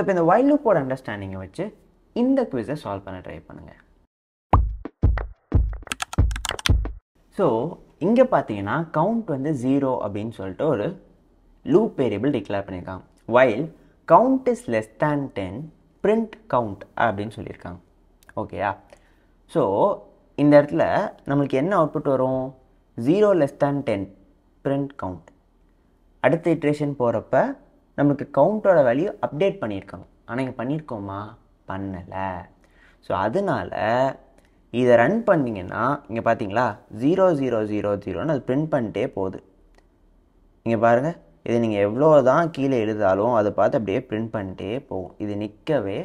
இப்போ இந்த வைல்ட் லூப்போட அண்டர்ஸ்டாண்டிங்கை வச்சு இந்த குவிஸை சால்வ் பண்ண ட்ரை பண்ணுங்கள் ஸோ இங்கே பார்த்தீங்கன்னா கவுண்ட் வந்து ஜீரோ அப்படின்னு சொல்லிட்டு ஒரு லூப் வேரியபிள் டிக்ளேர் பண்ணியிருக்காங்க while count is less than ten print count அப்படின்னு சொல்லியிருக்காங்க ஓகேயா ஸோ இந்த இடத்துல நம்மளுக்கு என்ன அவுட்புட் வரும் zero less than ten print count அடுத்த இட்ரேஷன் போகிறப்ப நம்மளுக்கு கவுண்டோட வேல்யூ அப்டேட் பண்ணியிருக்காங்க ஆனால் இங்கே பண்ணியிருக்கோமா பண்ணலை ஸோ அதனால் இதை ரன் பண்ணிங்கன்னா இங்கே பார்த்தீங்களா ஜீரோ ஜீரோ ஜீரோ ஜீரோன்னு அது பிரிண்ட் பண்ணிட்டே போகுது இங்கே பாருங்கள் இது நீங்கள் எவ்வளோ தான் கீழே எழுதாலும் அதை பார்த்து அப்படியே பிரிண்ட் பண்ணிட்டே போகும் இது நிற்கவே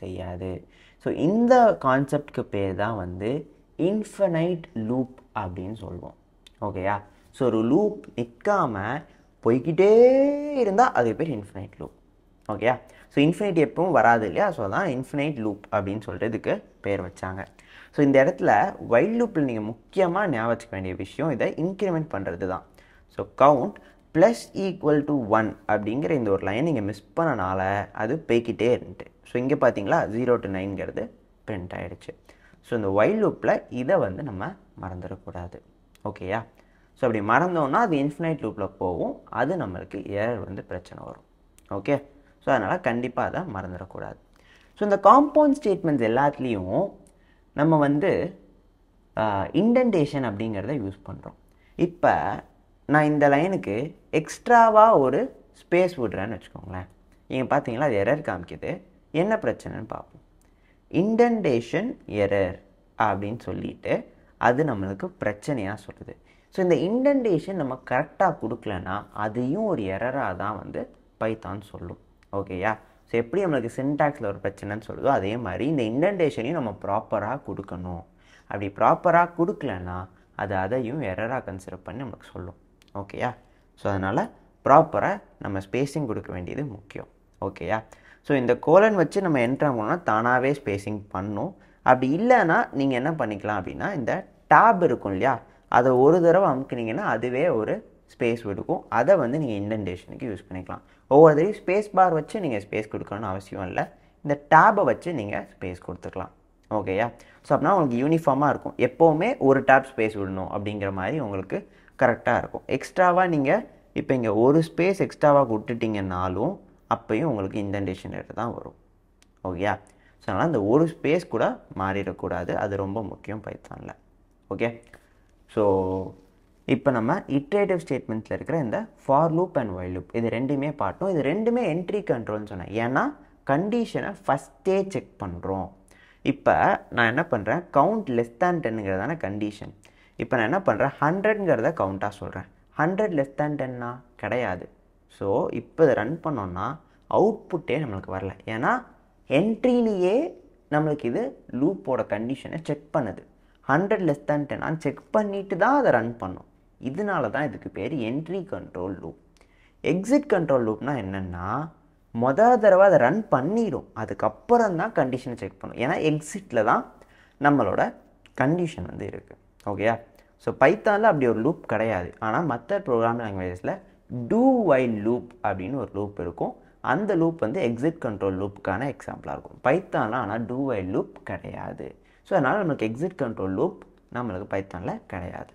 செய்யாது ஸோ இந்த கான்செப்டுக்கு பேர் தான் வந்து இன்ஃபனைட் லூப் அப்படின்னு சொல்லுவோம் ஓகேயா ஸோ ஒரு லூப் நிற்காமல் போய்கிட்டே இருந்தால் அது பேர் இன்ஃபினைட் லூப் ஓகேயா ஸோ இன்ஃபினைட் எப்பவும் வராது இல்லையா ஸோ அதான் இன்ஃபினைட் லூப் அப்படின்னு சொல்லிட்டு இதுக்கு பேர் வச்சாங்க ஸோ இந்த இடத்துல வைல்ட் லூப்பில் நீங்கள் முக்கியமாக ஞாபகத்துக்க வேண்டிய விஷயம் இதை இன்க்ரிமெண்ட் பண்ணுறது தான் so count plus equal to one அப்படிங்கிற இந்த ஒரு லைன் நீங்கள் மிஸ் பண்ணனால அது போய்கிட்டே இருந்துட்டு ஸோ இங்கே பார்த்தீங்களா ஜீரோ டு நைன்கிறது பிரிண்ட் ஆகிடுச்சு ஸோ இந்த ஒயில் லூப்பில் இதை வந்து நம்ம மறந்துடக்கூடாது ஓகேயா ஸோ அப்படி மறந்தோன்னா அது இன்ஃபினைட் லூப்பில் போகும் அது நம்மளுக்கு ஏர் வந்து பிரச்சனை வரும் ஓகே ஸோ அதனால் கண்டிப்பாக அதை மறந்துடக்கூடாது ஸோ இந்த காம்பவுண்ட் ஸ்டேட்மெண்ட்ஸ் எல்லாத்துலேயும் நம்ம வந்து இன்டென்டேஷன் அப்படிங்கிறத யூஸ் பண்ணுறோம் இப்போ நான் இந்த லைனுக்கு எக்ஸ்ட்ராவாக ஒரு ஸ்பேஸ் விடுறேன்னு வச்சுக்கோங்களேன் நீங்கள் பார்த்தீங்களா அது எரர் காமிக்குது என்ன பிரச்சனைன்னு பார்ப்போம் இண்டென்டேஷன் எரர் அப்படின்னு சொல்லிட்டு அது நம்மளுக்கு பிரச்சனையாக சொல்லுது ஸோ இந்த இன்டென்டேஷன் நம்ம கரெக்டாக கொடுக்கலன்னா அதையும் ஒரு எரராக தான் வந்து பைத்தான் சொல்லும் ஓகேயா ஸோ எப்படி நம்மளுக்கு சின்டாக்ஸில் ஒரு பிரச்சனைன்னு சொல்லுதோ அதே மாதிரி இந்த இன்டென்டேஷனையும் நம்ம ப்ராப்பராக கொடுக்கணும் அப்படி ப்ராப்பராக கொடுக்கலன்னா அது அதையும் எரராக கன்சிடர் பண்ணி நம்மளுக்கு சொல்லும் ஓகேயா ஸோ அதனால் ப்ராப்பராக நம்ம ஸ்பேஸிங் கொடுக்க வேண்டியது முக்கியம் ஓகேயா ஸோ இந்த கோலன் வச்சு நம்ம என்ட்ரு ஆகணும்னா தானாகவே ஸ்பேஸிங் பண்ணும் அப்படி இல்லைன்னா நீங்கள் என்ன பண்ணிக்கலாம் அப்படின்னா இந்த டேப் இருக்கும் இல்லையா அதை ஒரு தடவை அமுக்கினீங்கன்னா அதுவே ஒரு ஸ்பேஸ் கொடுக்கும் அதை வந்து நீங்கள் இன்டென்டேஷனுக்கு யூஸ் பண்ணிக்கலாம் ஒவ்வொரு தடையும் ஸ்பேஸ் பார் வச்சு நீங்கள் ஸ்பேஸ் கொடுக்கணும்னு அவசியம் இல்லை இந்த டேபை வச்சு நீங்கள் ஸ்பேஸ் கொடுத்துக்கலாம் ஓகேயா ஸோ அப்படின்னா உங்களுக்கு யூனிஃபார்மாக இருக்கும் எப்போவுமே ஒரு டேப் ஸ்பேஸ் விடணும் அப்படிங்கிற மாதிரி உங்களுக்கு கரெக்டாக இருக்கும் எக்ஸ்ட்ராவாக நீங்கள் இப்போ இங்கே ஒரு ஸ்பேஸ் எக்ஸ்ட்ராவாக விட்டுட்டிங்கனாலும் அப்பையும் உங்களுக்கு இன்டென்டேஷன் ரேட்டு தான் வரும் ஓகேயா ஸோ அதனால் அந்த ஒரு ஸ்பேஸ் கூட மாறிடக்கூடாது அது ரொம்ப முக்கியம் பைத்தானில் ஓகே ஸோ இப்போ நம்ம இட்ரேட்டிவ் ஸ்டேட்மெண்ட்ஸில் இருக்கிற இந்த for loop and while loop இது ரெண்டுமே பார்த்தோம் இது ரெண்டுமே என்ட்ரி கண்ட்ரோல்னு சொன்னேன் ஏன்னா கண்டிஷனை ஃபஸ்ட்டே செக் பண்ணுறோம் இப்போ நான் என்ன பண்ணுறேன் கவுண்ட் லெஸ் தேன் டென்னுங்கிறதான கண்டிஷன் இப்போ நான் என்ன பண்ணுறேன் ஹண்ட்ரட்ங்கிறத கவுண்ட்டாக சொல்கிறேன் ஹண்ட்ரட் லெஸ் தேன் டென்னா கிடையாது ஸோ இப்போ இதை ரன் பண்ணோன்னா அவுட்புட்டே நம்மளுக்கு வரல ஏன்னா என்ட்ரிலேயே நம்மளுக்கு இது லூப்போட கண்டிஷனை செக் பண்ணுது hundred less than ten check பண்ணிவிட்டு தான் அதை ரன் பண்ணும் இதனால தான் இதுக்கு பேர் entry control loop exit control லூப்னால் என்னென்னா மொதல் தடவை அதை ரன் பண்ணிடும் அதுக்கப்புறம் தான் கண்டிஷனை செக் பண்ணும் ஏன்னா எக்ஸிட்டில் தான் நம்மளோட கண்டிஷன் வந்து இருக்குது ஓகேயா ஸோ பைத்தானில் அப்படி ஒரு லூப் கிடையாது ஆனால் மற்ற ப்ரோக்ராம் லாங்குவேஜஸில் டூ வைல் லூப் அப்படின்னு ஒரு லூப் இருக்கும் அந்த லூப் வந்து எக்ஸிட் கண்ட்ரோல் லூப்புக்கான எக்ஸாம்பிளாக இருக்கும் பைத்தானில் ஆனால் டூ வைல் லூப் கிடையாது ஸோ அதனால் நம்மளுக்கு எக்ஸிட் கண்ட்ரோல் லூப் நம்மளுக்கு பைத்தானில் கிடையாது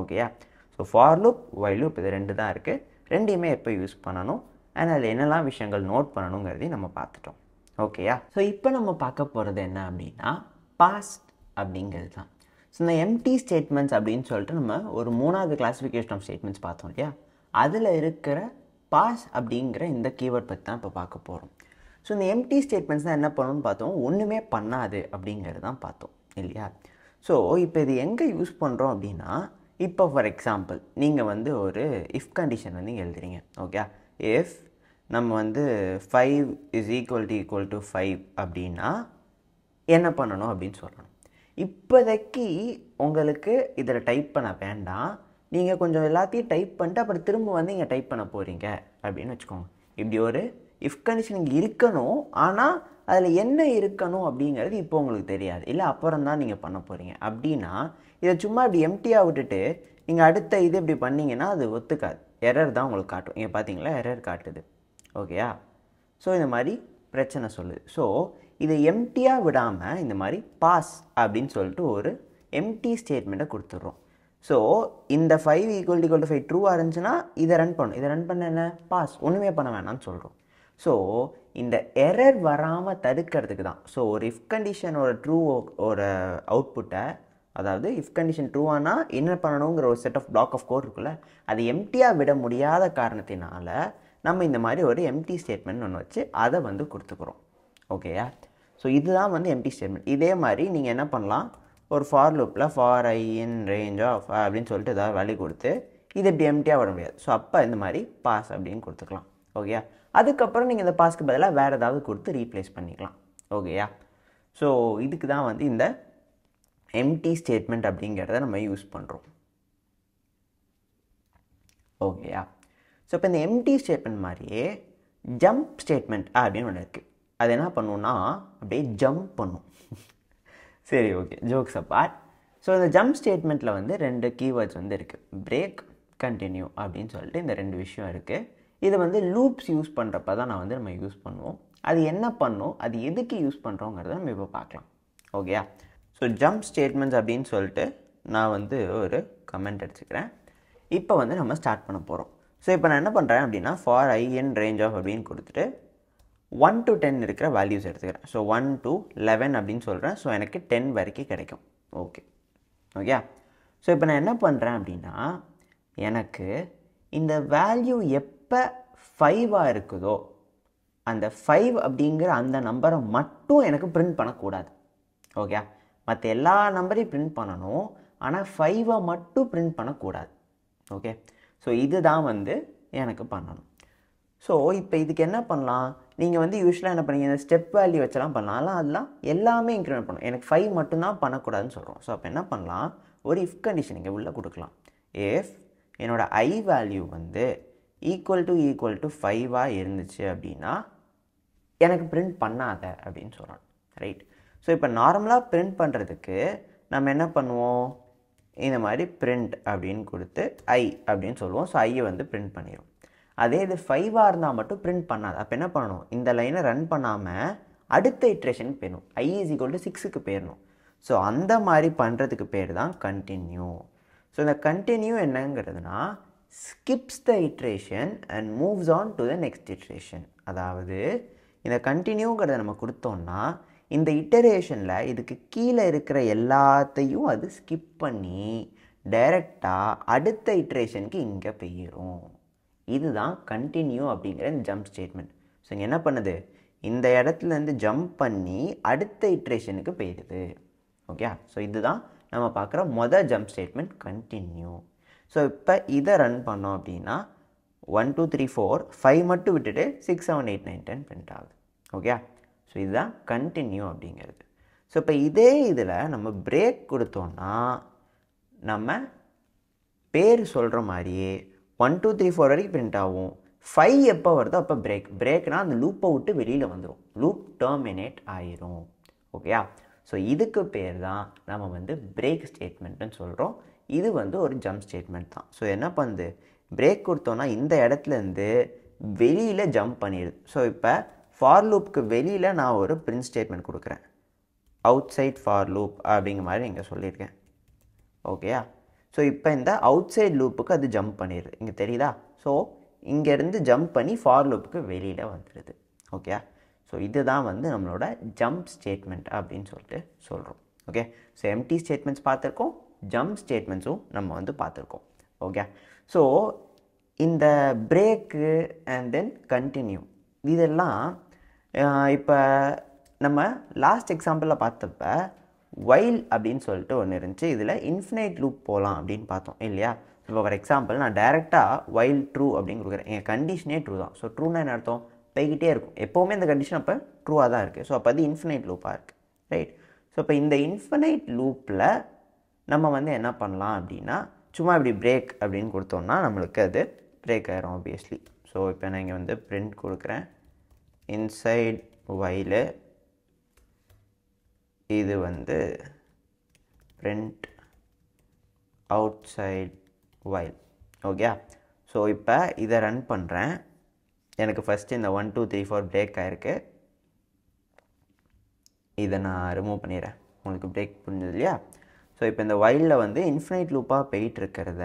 ஓகேயா so for loop while loop இது ரெண்டு தான் இருக்குது ரெண்டையுமே எப்போ யூஸ் பண்ணணும் அண்ட் அதில் என்னெல்லாம் விஷயங்கள் நோட் பண்ணணுங்கிறதையும் நம்ம பார்த்துட்டோம் ஓகேயா ஸோ இப்போ நம்ம பார்க்க போகிறது என்ன அப்படின்னா பாஸ்ட் அப்படிங்கிறது தான் ஸோ இந்த எம்டி ஸ்டேட்மெண்ட்ஸ் அப்படின்னு சொல்லிட்டு நம்ம ஒரு மூணாவது கிளாஸிஃபிகேஷன் ஆஃப் ஸ்டேட்மெண்ட்ஸ் பார்த்தோம் இல்லையா அதில் இருக்கிற பாஸ் அப்படிங்கிற இந்த கீவேர்ட் பற்றி தான் இப்போ பார்க்க போகிறோம் ஸோ இந்த எம்டி ஸ்டேட்மெண்ட்ஸ் தான் என்ன பண்ணணும்னு பார்த்தோம் ஒன்றுமே பண்ணாது அப்படிங்கிறது தான் பார்த்தோம் இல்லையா ஸோ இப்போ இது எங்கே யூஸ் பண்ணுறோம் அப்படின்னா இப்போ ஃபார் எக்ஸாம்பிள் நீங்கள் வந்து ஒரு இஃப் கண்டிஷன் வந்து எழுதுறீங்க ஓகே இஃப் நம்ம வந்து five is equal to equal to five அப்படின்னா என்ன பண்ணணும் அப்படின்னு சொல்லணும் இப்போதைக்கு உங்களுக்கு இதில் டைப் பண்ண வேண்டாம் நீங்கள் கொஞ்சம் எல்லாத்தையும் டைப் பண்ணிட்டு அப்புறம் திரும்ப வந்து இங்கே டைப் பண்ண போகிறீங்க அப்படின்னு வச்சுக்கோங்க இப்படி ஒரு இஃப் கண்டிஷனிங் இங்கே இருக்கணும் ஆனால் அதில் என்ன இருக்கணும் அப்படிங்கிறது இப்போ உங்களுக்கு தெரியாது இல்லை அப்புறம் தான் நீங்கள் பண்ண போகிறீங்க அப்படின்னா இதை சும்மா இப்படி எம்டியாக விட்டுட்டு நீங்கள் அடுத்த இது இப்படி பண்ணிங்கன்னா அது ஒத்துக்காது எரர் தான் உங்களுக்கு காட்டும் இங்கே பார்த்தீங்களா எரர் காட்டுது ஓகேயா ஸோ இந்த மாதிரி பிரச்சனை சொல்லுது ஸோ இதை எம்டியாக விடாமல் இந்த மாதிரி பாஸ் அப்படின்னு சொல்லிட்டு ஒரு எம்டி ஸ்டேட்மெண்ட்டை கொடுத்துட்றோம் ஸோ இந்த five equal equal to five ட்ரூவாக இருந்துச்சுன்னா இதை ரன் பண்ணும் இதை ரன் பண்ண என்ன பாஸ் ஒன்றுமே பண்ண வேணாம்னு சொல்கிறோம் ஸோ இந்த எரர் வராமல் தடுக்கிறதுக்கு தான் ஸோ ஒரு இஃப் கண்டிஷனோட ட்ரூ ஒரு அவுட்புட்டை அதாவது இஃப் கண்டிஷன் ஆனால் என்ன பண்ணணுங்கிற ஒரு set of block of code இருக்குல்ல அது எம்டியாக விட முடியாத காரணத்தினால நம்ம இந்த மாதிரி ஒரு எம்டி ஸ்டேட்மெண்ட் ஒன்று வச்சு அதை வந்து கொடுத்துக்குறோம் ஓகேயா ஸோ இதுதான் வந்து எம்டி ஸ்டேட்மெண்ட் இதே மாதிரி நீங்கள் என்ன பண்ணலாம் ஒரு ஃபார் லூப்பில் for i in range of அப்படின்னு சொல்லிட்டு ஏதாவது வேல்யூ கொடுத்து இது இப்படி எம்டியாக வர முடியாது ஸோ அப்போ இந்த மாதிரி பாஸ் அப்படின்னு கொடுத்துக்கலாம் ஓகேயா அதுக்கப்புறம் நீங்கள் இந்த பாஸ்க்கு பதிலாக வேறு ஏதாவது கொடுத்து ரீப்ளேஸ் பண்ணிக்கலாம் ஓகேயா ஸோ இதுக்கு தான் வந்து இந்த எம்டி ஸ்டேட்மெண்ட் அப்படிங்கிறத நம்ம யூஸ் பண்ணுறோம் ஓகேயா ஸோ இப்போ இந்த எம்டி ஸ்டேட்மெண்ட் மாதிரியே ஜம்ப் ஸ்டேட்மெண்ட் அப்படின்னு ஒன்று இருக்குது அது என்ன பண்ணுன்னா அப்படியே ஜம்ப் பண்ணும் சரி ஓகே ஜோக்ஸ் அப்பார்ட் ஸோ இந்த ஜம்ப் ஸ்டேட்மெண்ட்டில் வந்து ரெண்டு கீவேர்ட்ஸ் வந்து இருக்குது பிரேக் கண்டினியூ அப்படின்னு சொல்லிட்டு இந்த ரெண்டு விஷயம் இருக்குது இது வந்து லூப்ஸ் யூஸ் பண்ணுறப்ப தான் நான் வந்து நம்ம யூஸ் பண்ணுவோம் அது என்ன பண்ணும் அது எதுக்கு யூஸ் பண்ணுறோங்கிறத நம்ம இப்போ பார்க்கலாம் ஓகேயா ஸோ ஜம்ப் ஸ்டேட்மெண்ட்ஸ் அப்படின்னு சொல்லிட்டு நான் வந்து ஒரு கமெண்ட் அடிச்சுக்கிறேன் இப்போ வந்து நம்ம ஸ்டார்ட் பண்ண போகிறோம் ஸோ இப்போ நான் என்ன பண்ணுறேன் அப்படின்னா ஃபார் ஐஎன் ரேஞ்ச் ஆஃப் அப்படின்னு கொடுத்துட்டு ஒன் டு டென் இருக்கிற வேல்யூஸ் எடுத்துக்கிறேன் ஸோ ஒன் டு லெவன் அப்படின்னு சொல்கிறேன் ஸோ எனக்கு டென் வரைக்கும் கிடைக்கும் ஓகே ஓகே ஸோ இப்போ நான் என்ன பண்ணுறேன் அப்படின்னா எனக்கு இந்த வேல்யூ எப் எப்போ ஃபைவாக இருக்குதோ அந்த ஃபைவ் அப்படிங்கிற அந்த நம்பரை மட்டும் எனக்கு பிரிண்ட் பண்ணக்கூடாது ஓகே மற்ற எல்லா நம்பரையும் பிரிண்ட் பண்ணணும் ஆனால் ஃபைவை மட்டும் பிரிண்ட் பண்ணக்கூடாது ஓகே ஸோ இதுதான் வந்து எனக்கு பண்ணணும் ஸோ இப்போ இதுக்கு என்ன பண்ணலாம் நீங்கள் வந்து யூஸ்வலாக என்ன பண்ணீங்க இந்த ஸ்டெப் வேல்யூ வச்செல்லாம் பண்ணலாம் அதெல்லாம் எல்லாமே இன்க்ரிமெண்ட் பண்ணணும் எனக்கு ஃபைவ் மட்டும்தான் பண்ணக்கூடாதுன்னு சொல்கிறோம் ஸோ அப்போ என்ன பண்ணலாம் ஒரு இஃப் கண்டிஷன் இங்கே உள்ளே கொடுக்கலாம் இஃப் என்னோடய ஐ வேல்யூ வந்து ஈக்குவல் டு ஈக்குவல் டு ஃபைவாக இருந்துச்சு அப்படின்னா எனக்கு பிரிண்ட் பண்ணாத அப்படின்னு சொல்கிறான் ரைட் ஸோ இப்போ நார்மலாக பிரிண்ட் பண்ணுறதுக்கு நம்ம என்ன பண்ணுவோம் இந்த மாதிரி பிரிண்ட் அப்படின்னு கொடுத்து ஐ அப்படின்னு சொல்லுவோம் ஸோ ஐயை வந்து பிரிண்ட் பண்ணிடும் அதே இது ஃபைவாக இருந்தால் மட்டும் பிரிண்ட் பண்ணாது அப்போ என்ன பண்ணணும் இந்த லைனை ரன் பண்ணாமல் அடுத்த இட்ரேஷனுக்கு போயிடணும் ஐ இஸ் ஈக்குவல் டு சிக்ஸுக்கு போயிடணும் ஸோ அந்த மாதிரி பண்ணுறதுக்கு பேர் தான் கண்டினியூ ஸோ இந்த கண்டினியூ என்னங்கிறதுனா skips the iteration and moves on to the next iteration அதாவது இந்த கண்டினியூங்கிறத நம்ம கொடுத்தோம்னா இந்த இட்டரேஷனில் இதுக்கு கீழே இருக்கிற எல்லாத்தையும் அது ஸ்கிப் பண்ணி டைரெக்டாக அடுத்த இட்ரேஷனுக்கு இங்கே பெய்யும் இதுதான் கண்டினியூ அப்படிங்கிற இந்த ஜம்ப் ஸ்டேட்மெண்ட் ஸோ இங்கே என்ன பண்ணுது இந்த இடத்துலேருந்து ஜம்ப் பண்ணி அடுத்த இட்ரேஷனுக்கு போயிடுது ஓகே ஸோ இதுதான் நம்ம பார்க்குற மொதல் ஜம்ப் ஸ்டேட்மெண்ட் கண்டினியூ ஸோ இப்போ இதை ரன் பண்ணோம் அப்படின்னா one two three four five மட்டும் விட்டுட்டு six seven eight nine ten print ஆகுது ஓகே ஸோ இதுதான் கண்டினியூ அப்படிங்கிறது ஸோ இப்போ இதே இதில் நம்ம பிரேக் கொடுத்தோன்னா நம்ம பேர் சொல்கிற மாதிரியே ஒன் டூ த்ரீ ஃபோர் வரைக்கும் பிரிண்ட் ஆகும் ஃபைவ் எப்போ வருதோ அப்போ பிரேக் பிரேக்னால் அந்த லூப்பை விட்டு வெளியில் வந்துடும் லூப் டெர்மினேட் ஆயிரும் ஓகேயா ஸோ இதுக்கு பேர் தான் நம்ம வந்து பிரேக் ஸ்டேட்மெண்ட்டுன்னு சொல்கிறோம் இது வந்து ஒரு ஜம்ப் ஸ்டேட்மெண்ட் தான் ஸோ என்ன பண்ணுது பிரேக் கொடுத்தோன்னா இந்த இடத்துலேருந்து வெளியில் ஜம்ப் பண்ணிடுது ஸோ இப்போ ஃபார் லூப்புக்கு வெளியில் நான் ஒரு பிரிண்ட் ஸ்டேட்மெண்ட் கொடுக்குறேன் அவுட் சைட் ஃபார் லூப் அப்படிங்கிற மாதிரி இங்கே சொல்லியிருக்கேன் ஓகேயா ஸோ இப்போ இந்த அவுட் சைட் லூப்புக்கு அது ஜம்ப் பண்ணிடுது இங்கே தெரியுதா ஸோ இங்கேருந்து ஜம்ப் பண்ணி ஃபார் லூப்புக்கு வெளியில் வந்துடுது ஓகேயா ஸோ இதுதான் வந்து நம்மளோட ஜம்ப் ஸ்டேட்மெண்ட் அப்படின்னு சொல்லிட்டு சொல்கிறோம் ஓகே ஸோ எம்டி ஸ்டேட்மெண்ட்ஸ் பார்த்துருக்கோம் ஜம்ப் ஸ்டேட்மெண்ட்ஸும் நம்ம வந்து பார்த்துருக்கோம் ஓகே ஸோ இந்த பிரேக்கு அண்ட் தென் கண்டினியூ இதெல்லாம் இப்போ நம்ம லாஸ்ட் எக்ஸாம்பிளில் பார்த்தப்ப வைல் அப்படின்னு சொல்லிட்டு ஒன்று இருந்துச்சு இதில் இன்ஃபினைட் லூப் போகலாம் அப்படின்னு பார்த்தோம் இல்லையா இப்போ ஃபார் எக்ஸாம்பிள் நான் டைரெக்டாக வைல் ட்ரூ அப்படின்னு கொடுக்குறேன் என் கண்டிஷனே ட்ரூ தான் ஸோ ட்ரூனா என்ன அர்த்தம் போய்கிட்டே இருக்கும் எப்போவுமே இந்த கண்டிஷன் அப்போ ட்ரூவாக தான் இருக்குது ஸோ அப்போ அது இன்ஃபினைட் லூப்பாக இருக்குது ரைட் ஸோ இப்போ இந்த இன்ஃபினைட் லூப்பில் நம்ம வந்து என்ன பண்ணலாம் அப்படின்னா சும்மா இப்படி பிரேக் அப்படின்னு கொடுத்தோம்னா நம்மளுக்கு அது பிரேக் ஆகிரும் ஆப்வியஸ்லி ஸோ இப்போ நான் இங்கே வந்து பிரிண்ட் கொடுக்குறேன் இன்சைட் வயலு இது வந்து print outside while okay so இப்போ இதை ரன் பண்ணுறேன் எனக்கு ஃபஸ்ட்டு இந்த one two three four break ஆகிருக்கு இதை நான் ரிமூவ் பண்ணிடுறேன் உங்களுக்கு பிரேக் புரிஞ்சது இல்லையா ஸோ இப்போ இந்த வயலில் வந்து இன்ஃபினைட் லூப்பாக போயிட்டு இருக்கிறத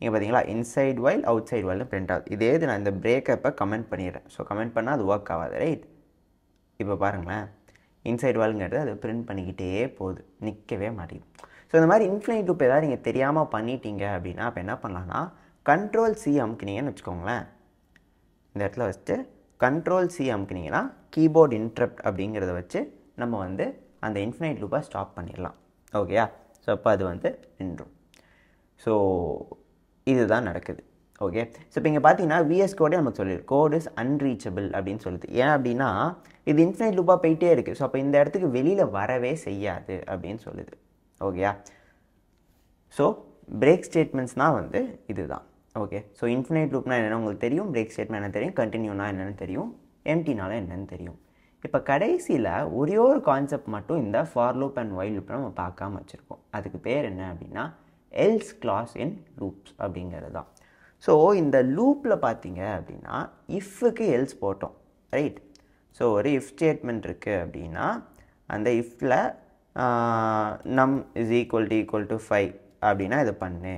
இங்கே பார்த்தீங்களா இன்சைட் வயல் அவுட் சைட் ஒயில்னு பிரிண்ட் ஆகுது இதே இது நான் இந்த பிரேக்கப்பை கமெண்ட் பண்ணிடுறேன் ஸோ கமெண்ட் பண்ணால் அது ஒர்க் ஆகாது ரைட் இப்போ பாருங்களேன் இன்சைட் வயலுங்கிறது அது பிரிண்ட் பண்ணிக்கிட்டே போகுது நிற்கவே மாட்டேங்குது ஸோ இந்த மாதிரி இன்ஃபினைட் லூப் ஏதாவது நீங்கள் தெரியாமல் பண்ணிட்டீங்க அப்படின்னா அப்போ என்ன பண்ணலான்னா கண்ட்ரோல் சி அமுக்குனீங்கன்னு வச்சுக்கோங்களேன் இந்த இடத்துல வச்சுட்டு கண்ட்ரோல் சி அமுக்குனீங்கன்னா கீபோர்டு இன்ட்ரப்ட் அப்படிங்கிறத வச்சு நம்ம வந்து அந்த இன்ஃபினைட் லூப்பை ஸ்டாப் பண்ணிடலாம் ஓகேயா ஸோ அப்போ அது வந்து நின்றும் ஸோ இதுதான் நடக்குது ஓகே ஸோ இப்போ இங்கே பார்த்தீங்கன்னா விஎஸ் கோடே நமக்கு சொல்லிடு கோட் இஸ் அன்ரீச்சபிள் அப்படின்னு சொல்லுது ஏன் அப்படின்னா இது இன்சைட் லூப்பாக போயிட்டே இருக்குது ஸோ அப்போ இந்த இடத்துக்கு வெளியில் வரவே செய்யாது அப்படின்னு சொல்லுது ஓகேயா ஸோ பிரேக் ஸ்டேட்மெண்ட்ஸ்னால் வந்து இதுதான் ஓகே ஸோ இன்ஃபினைட் லூப்னால் என்னென்னு உங்களுக்கு தெரியும் பிரேக் ஸ்டேட்மெண்ட் என்ன தெரியும் கண்டினியூனா என்னென்னு தெரியும் எம்டினால் என்னென்னு தெரியும் இப்போ கடைசியில் ஒரே ஒரு கான்செப்ட் மட்டும் இந்த ஃபார் லூப் அண்ட் ஒயில் லூப்பை நம்ம பார்க்காம வச்சுருக்கோம் அதுக்கு பேர் என்ன அப்படின்னா எல்ஸ் கிளாஸ் இன் லூப்ஸ் அப்படிங்கிறது தான் ஸோ இந்த லூப்பில் பார்த்தீங்க அப்படின்னா இஃப்க்கு எல்ஸ் போட்டோம் ரைட் ஸோ ஒரு இஃப் ஸ்டேட்மெண்ட் இருக்குது அப்படின்னா அந்த இஃப்பில் நம் is equal to equal to five அப்படின்னா இதை பண்ணு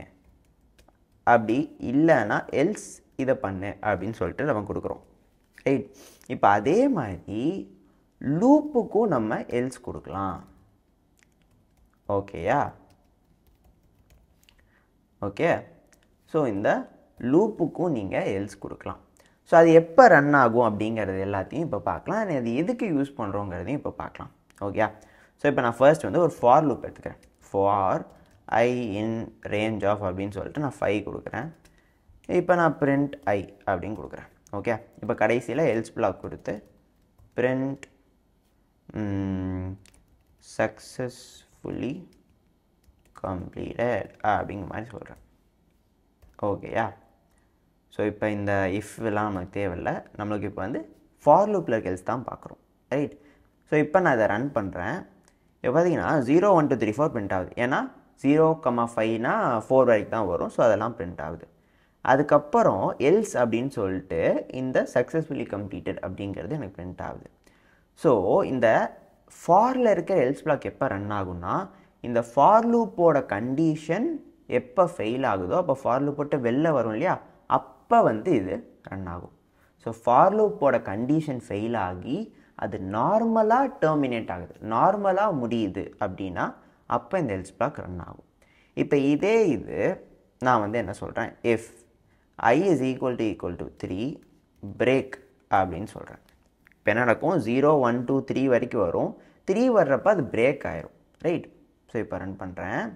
அப்படி இல்லைன்னா எல்ஸ் இதை பண்ணு அப்படின்னு சொல்லிட்டு நம்ம கொடுக்குறோம் ரைட் இப்போ அதே மாதிரி லூப்புக்கும் நம்ம எல்ஸ் கொடுக்கலாம் ஓகேயா ஓகே ஸோ இந்த லூப்புக்கும் நீங்கள் எல்ஸ் கொடுக்கலாம் ஸோ அது எப்போ ரன் ஆகும் அப்படிங்கிறது எல்லாத்தையும் இப்போ பார்க்கலாம் அண்ட் அது எதுக்கு யூஸ் பண்ணுறோங்கிறதையும் இப்போ பார்க்கலாம் ஓகேயா ஸோ இப்போ நான் ஃபர்ஸ்ட் வந்து ஒரு ஃபார் லூப் எடுத்துக்கிறேன் for i in range of அப்படின்னு சொல்லிட்டு நான் ஃபைவ் கொடுக்குறேன் இப்போ நான் பிரிண்ட் ஐ அப்படின்னு கொடுக்குறேன் ஓகே இப்போ கடைசியில் எல்ஸ் பிளாக் கொடுத்து பிரிண்ட் சக்ஸஸ்ஃபுல்லி கம்ப்ளீட்டட் அப்படிங்கிற மாதிரி சொல்கிறேன் ஓகேயா ஸோ இப்போ இந்த இஃப்லாம் நமக்கு தேவையில்லை நம்மளுக்கு இப்போ வந்து ஃபார் லூப்பில் கெல்ஸ் தான் பார்க்குறோம் ரைட் ஸோ இப்போ நான் இதை ரன் பண்ணுறேன் இப்போ பார்த்தீங்கன்னா zero one two three four print ஆகுது ஏன்னா ஜீரோ கம்மா ஃபைவ்னா ஃபோர் வரைக்கும் தான் வரும் ஸோ அதெல்லாம் பிரிண்ட் ஆகுது அதுக்கப்புறம் எல்ஸ் அப்படின்னு சொல்லிட்டு இந்த சக்ஸஸ்ஃபுல்லி கம்ப்ளீட்டட் அப்படிங்கிறது எனக்கு பிரிண்ட் ஆகுது ஸோ இந்த ஃபாரில் இருக்கிற எல்ஸ் பிளாக் எப்போ ரன் ஆகும்னா இந்த ஃபார் லூப்போட கண்டிஷன் எப்போ ஃபெயில் ஆகுதோ அப்போ ஃபார்லூப் போட்டு வெளில வரும் இல்லையா அப்போ வந்து இது ரன் ஆகும் ஸோ ஃபார் லூப்போட கண்டிஷன் ஃபெயில் ஆகி அது நார்மலாக டெர்மினேட் ஆகுது நார்மலாக முடியுது அப்படின்னா அப்போ இந்த எல்ஸ் பிளாக் ரன் ஆகும் இப்போ இதே இது நான் வந்து என்ன சொல்கிறேன் if i is equal to equal to three break அப்படின்னு சொல்கிறேன் இப்போ என்ன நடக்கும் ஜீரோ ஒன் டூ த்ரீ வரைக்கும் வரும் த்ரீ வர்றப்ப அது பிரேக் ஆயிரும் ரைட் ஸோ இப்போ ரன் பண்ணுறேன்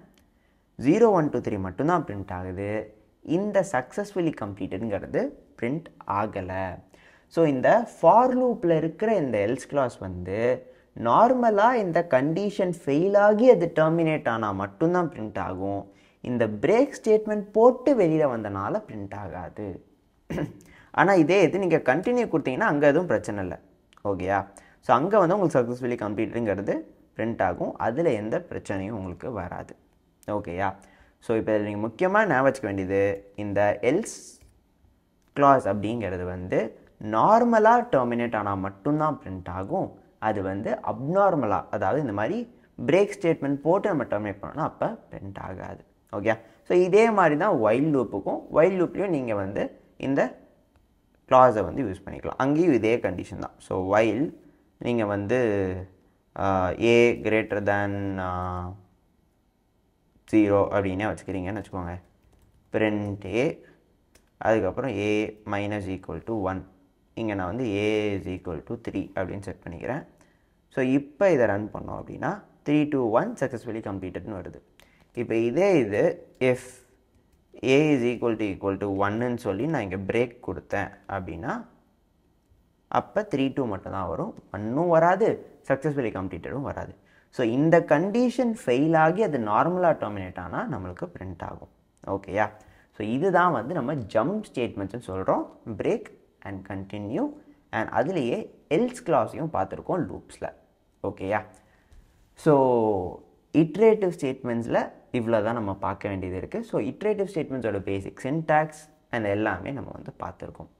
ஜீரோ ஒன் டூ த்ரீ மட்டும்தான் ப்ரிண்ட் ஆகுது இந்த சக்ஸஸ்ஃபுல்லி கம்ப்ளீட்டுங்கிறது பிரிண்ட் ஆகலை ஸோ இந்த ஃபார் லூப்பில் இருக்கிற இந்த எல்ஸ் கிளாஸ் வந்து நார்மலாக இந்த கண்டிஷன் ஃபெயில் ஆகி அது டெர்மினேட் ஆனால் மட்டும்தான் பிரிண்ட் ஆகும் இந்த பிரேக் ஸ்டேட்மெண்ட் போட்டு வெளியில் வந்தனால பிரிண்ட் ஆகாது ஆனால் இதே இது நீங்கள் கண்டினியூ கொடுத்தீங்கன்னா அங்கே எதுவும் பிரச்சனை இல்லை ஓகேயா ஸோ அங்கே வந்து உங்களுக்கு சக்ஸஸ்ஃபுல்லி கம்ப்ளீட்டுங்கிறது பிரிண்ட் ஆகும் அதில் எந்த பிரச்சனையும் உங்களுக்கு வராது ஓகேயா ஸோ இப்போ இதில் நீங்கள் முக்கியமாக ஞாபகம் வச்சுக்க வேண்டியது இந்த எல்ஸ் க்ளாஸ் அப்படிங்கிறது வந்து நார்மலாக டெர்மினேட் ஆனால் மட்டும்தான் பிரிண்ட் ஆகும் அது வந்து அப்நார்மலாக அதாவது இந்த மாதிரி பிரேக் ஸ்டேட்மெண்ட் போட்டு நம்ம டெர்மினேட் பண்ணோம்னா அப்போ பிரிண்ட் ஆகாது ஓகே ஸோ இதே மாதிரி தான் வைல்ட் லூப்புக்கும் வைல்ட் லூப்லேயும் நீங்கள் வந்து இந்த க்ளாஸை வந்து யூஸ் பண்ணிக்கலாம் அங்கேயும் இதே கண்டிஷன் தான் ஸோ வைல் நீங்கள் வந்து ஏ கிரேட்டர் தேன் ஜீரோ அப்படின்னே வச்சுக்கிறீங்கன்னு வச்சுக்கோங்க பிரிண்ட் ஏ அதுக்கப்புறம் a minus equal to one இங்கே நான் வந்து a is equal to three அப்படின்னு செட் பண்ணிக்கிறேன் ஸோ இப்போ இதை ரன் பண்ணோம் அப்படின்னா த்ரீ டூ ஒன் சக்ஸஸ்ஃபுல்லி கம்ப்ளீட்டட்னு வருது இப்போ இதே இது if a is equal to equal to ஒன்னுன்னு சொல்லி நான் இங்கே பிரேக் கொடுத்தேன் அப்படின்னா அப்போ த்ரீ டூ மட்டும் தான் வரும் ஒன்றும் வராது சக்ஸஸ்ஃபுல்லி கம்ப்ளீட்டடும் வராது ஸோ இந்த கண்டிஷன் ஃபெயில் ஆகி அது நார்மலாக டாமினேட் ஆனால் நம்மளுக்கு பிரிண்ட் ஆகும் ஓகேயா ஸோ இதுதான் வந்து நம்ம ஜம்ப் ஸ்டேட்மெண்ட்ஸ்னு சொல்கிறோம் பிரேக் அண்ட் கண்டினியூ அண்ட் அதுலேயே எல்ஸ் கிளாஸையும் பார்த்துருக்கோம் லூப்ஸில் ஓகேயா ஸோ இட்ரேட்டிவ் ஸ்டேட்மெண்ட்ஸில் இவ்வளோ தான் நம்ம பார்க்க வேண்டியது இருக்குது ஸோ இட்ரேட்டிவ் ஸ்டேட்மெண்ட்ஸோட பேசிக் சின்டாக்ஸ் அண்ட் எல்லாமே நம்ம வந்து பார்த்துருக்கோம்